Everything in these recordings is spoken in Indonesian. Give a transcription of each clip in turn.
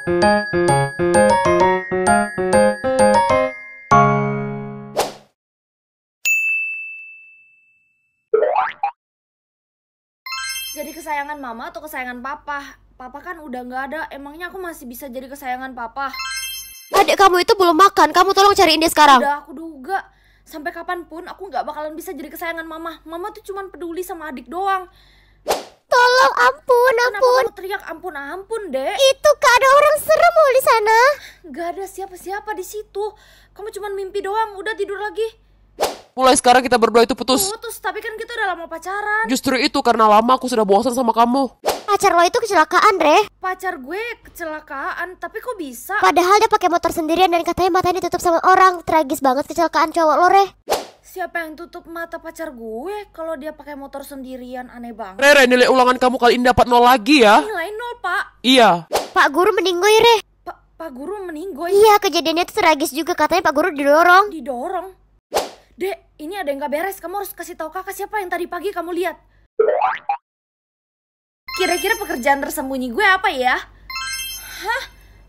Jadi kesayangan mama atau kesayangan papa? Papa kan udah nggak ada, emangnya aku masih bisa jadi kesayangan papa? Adik kamu itu belum makan, kamu tolong cariin dia sekarang. Udah, aku duga. Sampai kapanpun aku nggak bakalan bisa jadi kesayangan mama. Mama tuh cuma peduli sama adik doang. Tolong ampun ampun. Kenapa kamu teriak ampun ampun, Dek? Itu gak ada orang serem loh di sana. Gak ada siapa-siapa di situ. Kamu cuma mimpi doang, udah tidur lagi. Mulai sekarang kita berdua itu putus. Putus, tapi kan kita udah lama pacaran. Justru itu karena lama aku sudah bosan sama kamu. Pacar lo itu kecelakaan, Re. Pacar gue kecelakaan, tapi kok bisa? Padahal dia pakai motor sendirian dan katanya matanya ditutup sama orang. Tragis banget kecelakaan cowok lo, Re. Siapa yang tutup mata pacar gue kalau dia pakai motor sendirian aneh banget. Rere, nilai ulangan kamu kali ini dapat nol lagi ya. Nilai nol, Pak. Iya. Pak guru meninggoy, Re. Pak Pak guru meninggoy. Iya, kejadiannya itu tragis juga katanya Pak guru didorong. Didorong. Dek, ini ada yang gak beres. Kamu harus kasih tahu kakak siapa yang tadi pagi kamu lihat. Kira-kira pekerjaan tersembunyi gue apa ya? Hah?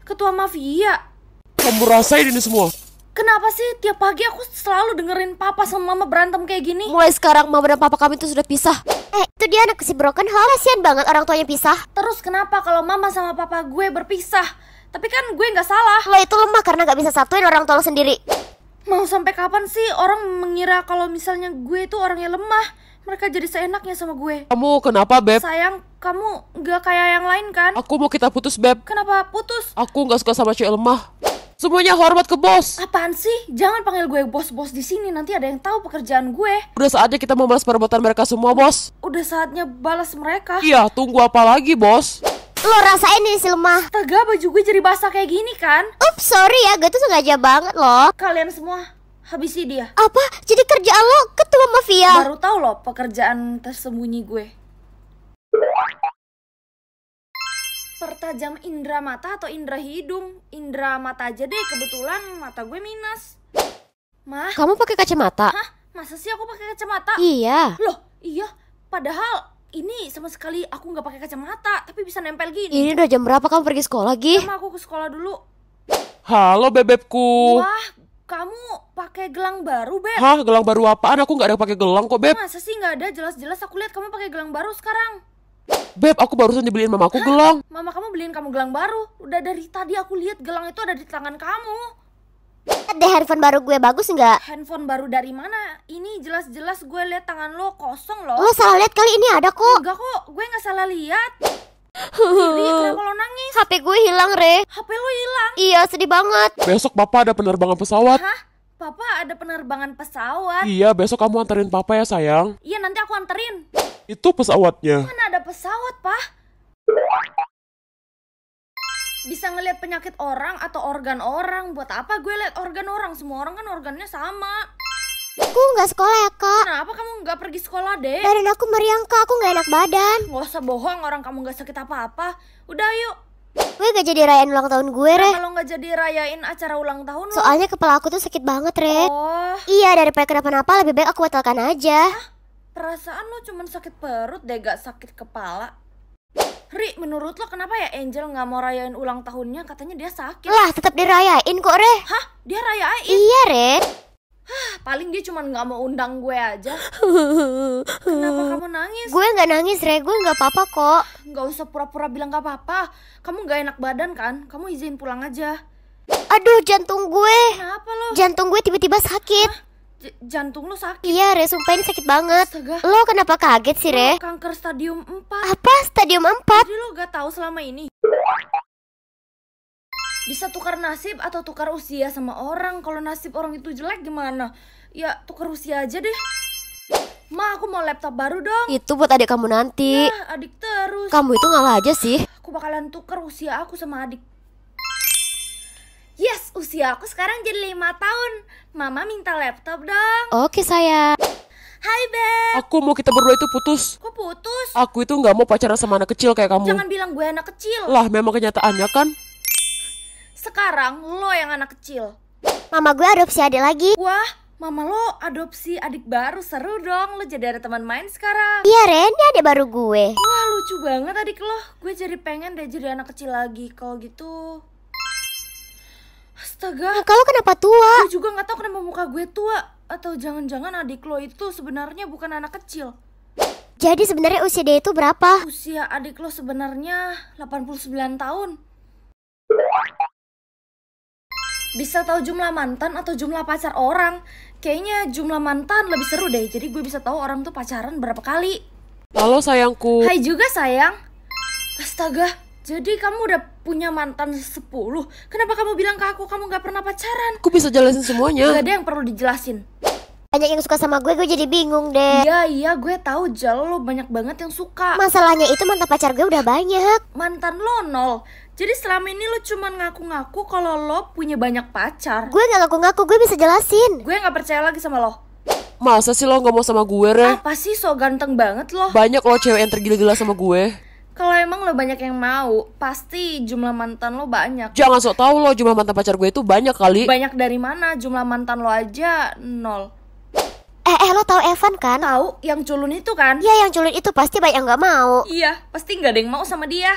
Ketua mafia. Kamu rasain ini semua? Kenapa sih tiap pagi aku selalu dengerin papa sama mama berantem kayak gini? Mulai sekarang mama dan papa kami tuh sudah pisah. Eh, itu dia anak si broken home. Kasian banget orang tuanya pisah. Terus kenapa kalau mama sama papa gue berpisah? Tapi kan gue nggak salah. Lo itu lemah karena nggak bisa satuin orang tua lo sendiri. Mau sampai kapan sih orang mengira kalau misalnya gue itu orangnya lemah? Mereka jadi seenaknya sama gue. Kamu kenapa, Beb? Sayang, kamu nggak kayak yang lain kan? Aku mau kita putus, Beb. Kenapa putus? Aku nggak suka sama cewek lemah. Semuanya hormat ke bos. Apaan sih? Jangan panggil gue bos-bos di sini. Nanti ada yang tahu pekerjaan gue. Udah saatnya kita membalas perbuatan mereka semua, bos. Udah saatnya balas mereka. Iya, tunggu apa lagi, bos? Lo rasain ini lemah. Tega baju gue jadi basah kayak gini kan? Ups, sorry ya. Gue tuh sengaja banget loh. Kalian semua habisi dia. Apa? Jadi kerjaan lo ketua mafia? Baru tahu loh pekerjaan tersembunyi gue. pertajam indera mata atau indera hidung. Indera mata aja deh, kebetulan mata gue minus. Mah? Kamu pakai kacamata? Hah? Masa sih aku pakai kacamata? Iya. Loh, iya. Padahal ini sama sekali aku nggak pakai kacamata, tapi bisa nempel gini. Ini udah jam berapa kamu pergi sekolah, Gi? Sama aku ke sekolah dulu. Halo, bebekku. Wah, kamu pakai gelang baru, Beb. Hah, gelang baru apaan? Aku nggak ada pakai gelang kok, Beb. Masa sih nggak ada? Jelas-jelas aku lihat kamu pakai gelang baru sekarang. Beb, aku barusan dibeliin mamaku Hah? gelang. Mama kamu beliin kamu gelang baru? Udah dari tadi aku lihat gelang itu ada di tangan kamu. Ada handphone baru gue bagus nggak? Handphone baru dari mana? Ini jelas-jelas gue lihat tangan lo kosong loh. Lo salah lihat kali ini ada kok. Enggak kok, gue nggak salah lihat. Ini kenapa lo nangis? HP gue hilang, Re. HP lo hilang? Iya, sedih banget. Besok bapak ada penerbangan pesawat. Hah? Papa ada penerbangan pesawat. Iya, besok kamu anterin Papa ya sayang. Iya, nanti aku anterin. Itu pesawatnya. Mana ada pesawat, Pak? bisa ngeliat penyakit orang atau organ orang buat apa gue liat organ orang semua orang kan organnya sama aku nggak sekolah ya kak kenapa kamu nggak pergi sekolah deh badan aku meriang kak aku nggak enak badan nggak usah bohong orang kamu nggak sakit apa apa udah yuk Gue gak jadi rayain ulang tahun gue, Re. Kalau gak jadi rayain acara ulang tahun lo? Soalnya kepala aku tuh sakit banget, Re. Oh. Iya, daripada kenapa-napa lebih baik aku batalkan aja. Hah? Perasaan lo cuman sakit perut deh, gak sakit kepala. Ri, menurut lo kenapa ya Angel gak mau rayain ulang tahunnya? Katanya dia sakit. Lah, tetap dirayain kok, Re. Hah? Dia rayain? Iya, Re paling dia cuma nggak mau undang gue aja. Kenapa kamu nangis? Gue nggak nangis, Re. Gue nggak apa-apa kok. Nggak usah pura-pura bilang nggak apa-apa. Kamu nggak enak badan kan? Kamu izin pulang aja. Aduh, jantung gue. Kenapa lo? Jantung gue tiba-tiba sakit. Hah? J jantung lo sakit? Iya, Re. Sumpah ini sakit banget. Astaga. Lo kenapa kaget sih, Re? kanker stadium 4. Apa? Stadium 4? Jadi lo gak tahu selama ini bisa tukar nasib atau tukar usia sama orang. Kalau nasib orang itu jelek gimana? Ya tukar usia aja deh. Ma, aku mau laptop baru dong. Itu buat adik kamu nanti. Nah adik terus. Kamu itu ngalah aja sih. Aku bakalan tuker usia aku sama adik. Yes, usia aku sekarang jadi lima tahun. Mama minta laptop dong. Oke, sayang. Hai Beb Aku mau kita berdua itu putus Kok putus? Aku itu nggak mau pacaran sama anak kecil kayak kamu Jangan bilang gue anak kecil Lah memang kenyataannya kan sekarang lo yang anak kecil. Mama gue adopsi adik lagi. Wah, mama lo adopsi adik baru seru dong. Lo jadi ada teman main sekarang. Iya Ren, ini adik baru gue. Wah lucu banget adik lo. Gue jadi pengen deh jadi anak kecil lagi. Kalau gitu Astaga. Nah, kalau kenapa tua? Gue juga nggak tahu kenapa muka gue tua. Atau jangan-jangan adik lo itu sebenarnya bukan anak kecil. Jadi sebenarnya usia dia itu berapa? Usia adik lo sebenarnya 89 tahun bisa tahu jumlah mantan atau jumlah pacar orang. Kayaknya jumlah mantan lebih seru deh, jadi gue bisa tahu orang tuh pacaran berapa kali. Halo sayangku. Hai juga sayang. Astaga, jadi kamu udah punya mantan 10 Kenapa kamu bilang ke aku kamu gak pernah pacaran? Aku bisa jelasin semuanya Gak ada yang perlu dijelasin banyak yang suka sama gue, gue jadi bingung deh. Iya, iya, gue tahu Jal lo banyak banget yang suka. Masalahnya itu mantan pacar gue udah banyak. Mantan lo nol. Jadi selama ini lo cuma ngaku-ngaku kalau lo punya banyak pacar. Gue gak ngaku-ngaku, gue bisa jelasin. Gue gak percaya lagi sama lo. Masa sih lo gak mau sama gue, Re? Apa sih so ganteng banget lo? Banyak lo cewek yang tergila-gila sama gue. Kalau emang lo banyak yang mau, pasti jumlah mantan lo banyak. Jangan sok tau lo jumlah mantan pacar gue itu banyak kali. Banyak dari mana? Jumlah mantan lo aja nol. Eh, eh, lo tau Evan kan? Tahu, yang culun itu kan? Iya, yang culun itu pasti banyak yang gak mau. Iya, pasti gak ada yang mau sama dia.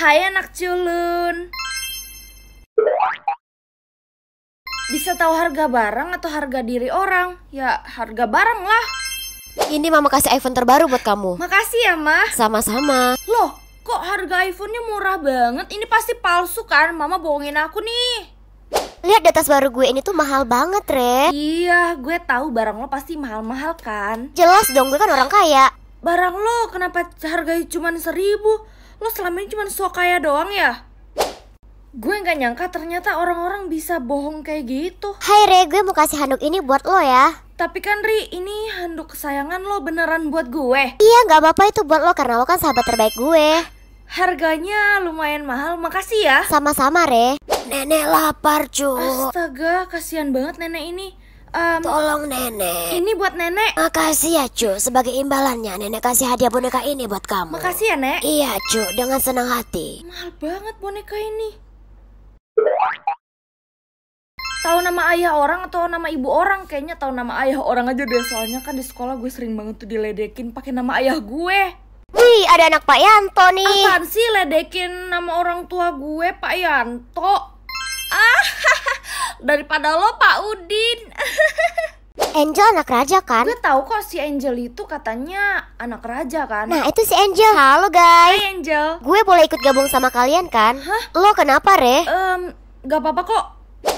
Hai anak culun. Bisa tahu harga barang atau harga diri orang? Ya, harga barang lah. Ini mama kasih iPhone terbaru buat kamu. Makasih ya, Ma. Sama-sama. Loh, kok harga iPhone-nya murah banget? Ini pasti palsu kan? Mama bohongin aku nih. Lihat data baru gue ini tuh mahal banget, Re. Iya, gue tahu barang lo pasti mahal-mahal kan. Jelas dong, gue kan orang kaya. Barang lo kenapa harganya cuma seribu? Lo selama ini cuma sok kaya doang ya? Gue nggak nyangka ternyata orang-orang bisa bohong kayak gitu. Hai Re, gue mau kasih handuk ini buat lo ya. Tapi kan Ri, ini handuk kesayangan lo beneran buat gue. Iya, nggak apa-apa itu buat lo karena lo kan sahabat terbaik gue. Harganya lumayan mahal, makasih ya. Sama-sama, Re. Nenek lapar, cu. Astaga, kasihan banget nenek ini. Um, Tolong nenek. Ini buat nenek. Makasih ya cu. Sebagai imbalannya nenek kasih hadiah boneka ini buat kamu. Makasih ya nek. Iya cu. Dengan senang hati. Mahal banget boneka ini. Tahu nama ayah orang atau nama ibu orang? Kayaknya tahu nama ayah orang aja deh. Soalnya kan di sekolah gue sering banget tuh diledekin pakai nama ayah gue. Wih, ada anak Pak Yanto nih. Apaan sih ledekin nama orang tua gue, Pak Yanto? Ah, daripada lo Pak Udin. Angel anak raja kan? Gue tahu kok si Angel itu katanya anak raja kan? Nah itu si Angel. Halo guys. Hai Angel. Gue boleh ikut gabung sama kalian kan? Hah? Lo kenapa Re? Um, gak apa-apa kok.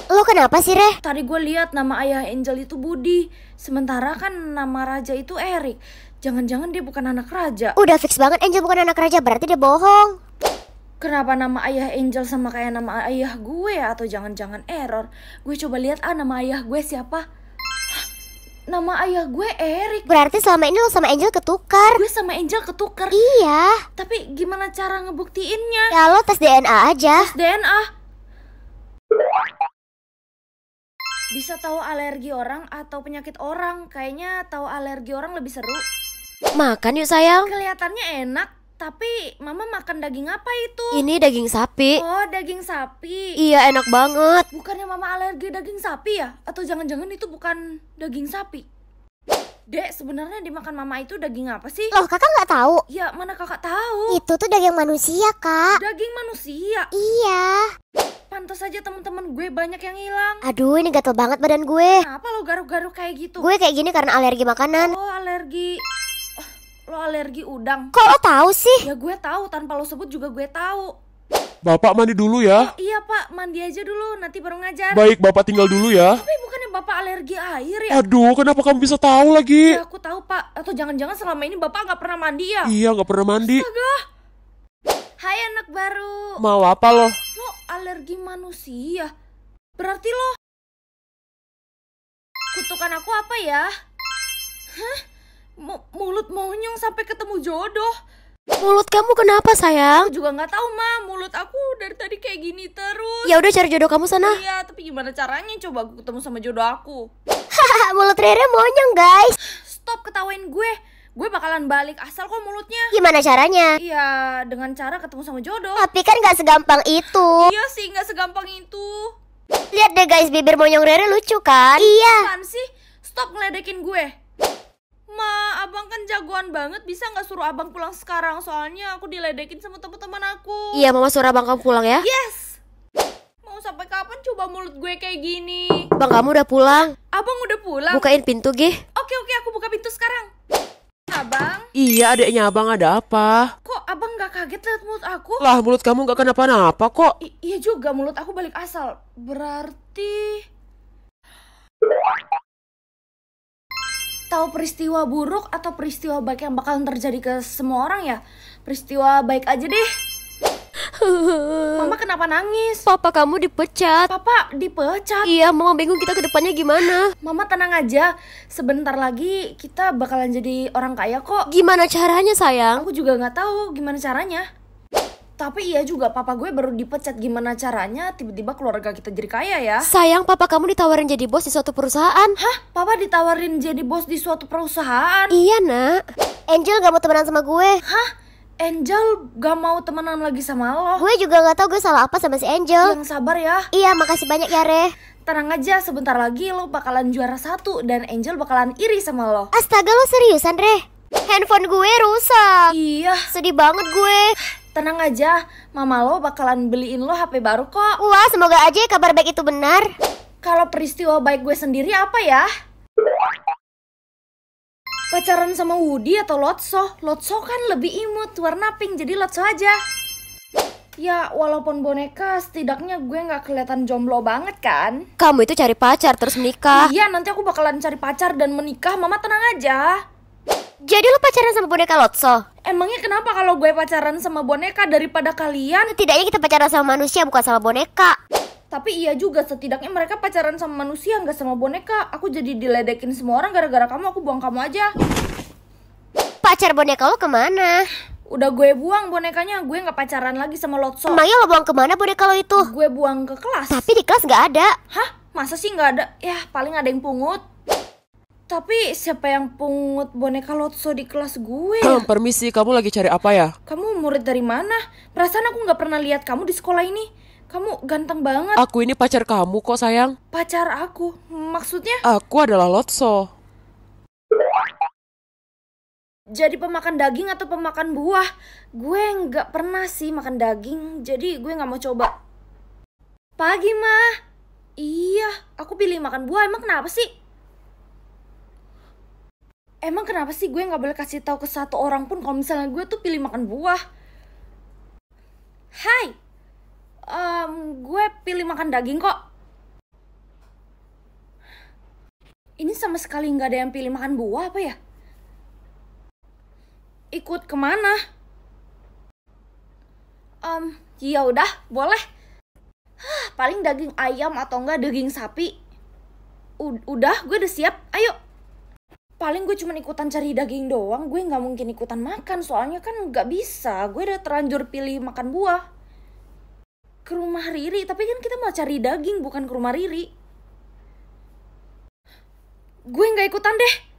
Lo kenapa sih Re? Tadi gue lihat nama ayah Angel itu Budi. Sementara kan nama raja itu Eric. Jangan-jangan dia bukan anak raja. Udah fix banget Angel bukan anak raja, berarti dia bohong. Kenapa nama ayah Angel sama kayak nama ayah gue ya? Atau jangan-jangan error? Gue coba lihat ah nama ayah gue siapa? Nama ayah gue Eric. Berarti selama ini lo sama Angel ketukar. Gue sama Angel ketukar. Iya. Tapi gimana cara ngebuktiinnya? Ya lo tes DNA aja. Tes DNA. Bisa tahu alergi orang atau penyakit orang. Kayaknya tahu alergi orang lebih seru. Makan yuk sayang. Kelihatannya enak, tapi mama makan daging apa itu? Ini daging sapi. Oh, daging sapi. Iya, enak banget. Bukannya mama alergi daging sapi ya? Atau jangan-jangan itu bukan daging sapi? Dek, sebenarnya dimakan mama itu daging apa sih? Loh, kakak nggak tahu? Ya, mana kakak tahu? Itu tuh daging manusia, kak. Daging manusia? Iya. Pantas aja teman-teman gue banyak yang hilang. Aduh, ini gatel banget badan gue. Kenapa lo garuk-garuk kayak gitu? Gue kayak gini karena alergi makanan. Oh, alergi lo alergi udang. Kok lo tahu sih? Ya gue tahu, tanpa lo sebut juga gue tahu. Bapak mandi dulu ya. Oh, iya pak, mandi aja dulu, nanti baru ngajar. Baik, bapak tinggal dulu ya. Tapi bukannya bapak alergi air ya? Aduh, kenapa kamu bisa tahu lagi? Ya aku tahu pak, atau jangan-jangan selama ini bapak nggak pernah mandi ya? Iya, nggak pernah mandi. Astaga. Hai anak baru. Mau apa lo? Lo alergi manusia. Berarti lo kutukan aku apa ya? Hah? M mulut monyong sampai ketemu jodoh. Mulut kamu kenapa sayang? Aku juga nggak tahu ma, mulut aku dari tadi kayak gini terus. Ya udah cari jodoh kamu sana. Iya, tapi gimana caranya? Coba aku ketemu sama jodoh aku. Hahaha, mulut Rere monyong guys. Stop ketawain gue. Gue bakalan balik asal kok mulutnya. Gimana caranya? Iya, dengan cara ketemu sama jodoh. Tapi kan nggak segampang itu. iya sih, nggak segampang itu. Lihat deh guys, bibir monyong Rere lucu kan? Iya. Kan sih? Stop ngeledekin gue. Ma, abang kan jagoan banget, bisa nggak suruh abang pulang sekarang? Soalnya aku diledekin sama teman-teman aku. Iya, mama suruh abang kamu pulang ya. Yes. Mau sampai kapan coba mulut gue kayak gini? Bang, kamu udah pulang? Abang udah pulang. Bukain pintu, Gih. Oke, oke, aku buka pintu sekarang. Abang? Iya, adiknya abang ada apa? Kok abang nggak kaget lihat mulut aku? Lah, mulut kamu nggak kenapa-napa kok. I iya juga, mulut aku balik asal. Berarti tahu peristiwa buruk atau peristiwa baik yang bakalan terjadi ke semua orang ya? Peristiwa baik aja deh. Mama kenapa nangis? Papa kamu dipecat. Papa dipecat? Iya, Mama bingung kita ke depannya gimana. Mama tenang aja. Sebentar lagi kita bakalan jadi orang kaya kok. Gimana caranya, sayang? Aku juga nggak tahu gimana caranya. Tapi iya juga, papa gue baru dipecat gimana caranya tiba-tiba keluarga kita jadi kaya ya. Sayang, papa kamu ditawarin jadi bos di suatu perusahaan. Hah? Papa ditawarin jadi bos di suatu perusahaan? Iya, nak. Angel gak mau temenan sama gue. Hah? Angel gak mau temenan lagi sama lo. Gue juga gak tau gue salah apa sama si Angel. Yang sabar ya. Iya, makasih banyak ya, Re. Tenang aja, sebentar lagi lo bakalan juara satu dan Angel bakalan iri sama lo. Astaga, lo seriusan, Re? Handphone gue rusak. Iya. Sedih banget gue. Tenang aja, mama lo bakalan beliin lo HP baru kok. Wah, semoga aja kabar baik itu benar. Kalau peristiwa baik gue sendiri apa ya? Pacaran sama Woody atau Lotso? Lotso kan lebih imut, warna pink, jadi Lotso aja. Ya, walaupun boneka, setidaknya gue nggak kelihatan jomblo banget kan? Kamu itu cari pacar terus menikah. Iya, nanti aku bakalan cari pacar dan menikah. Mama tenang aja. Jadi lo pacaran sama boneka Lotso? Emangnya kenapa kalau gue pacaran sama boneka daripada kalian? Setidaknya kita pacaran sama manusia bukan sama boneka. Tapi iya juga setidaknya mereka pacaran sama manusia nggak sama boneka. Aku jadi diledekin semua orang gara-gara kamu aku buang kamu aja. Pacar boneka lo kemana? Udah gue buang bonekanya, gue gak pacaran lagi sama Lotso. Emangnya lo buang kemana boneka lo itu? Gue buang ke kelas. Tapi di kelas gak ada. Hah? Masa sih gak ada? Ya paling ada yang pungut. Tapi siapa yang pungut boneka Lotso di kelas gue? Permisi, kamu lagi cari apa ya? Kamu murid dari mana? Perasaan aku nggak pernah lihat kamu di sekolah ini. Kamu ganteng banget. Aku ini pacar kamu kok sayang. Pacar aku? Maksudnya? Aku adalah Lotso. Jadi pemakan daging atau pemakan buah? Gue nggak pernah sih makan daging, jadi gue nggak mau coba. Pagi mah. Iya, aku pilih makan buah. Emang kenapa sih? emang kenapa sih gue nggak boleh kasih tahu ke satu orang pun kalau misalnya gue tuh pilih makan buah hai um, gue pilih makan daging kok ini sama sekali nggak ada yang pilih makan buah apa ya ikut kemana um, ya udah boleh paling daging ayam atau enggak daging sapi U udah gue udah siap ayo paling gue cuma ikutan cari daging doang gue nggak mungkin ikutan makan soalnya kan nggak bisa gue udah terlanjur pilih makan buah ke rumah Riri tapi kan kita mau cari daging bukan ke rumah Riri gue nggak ikutan deh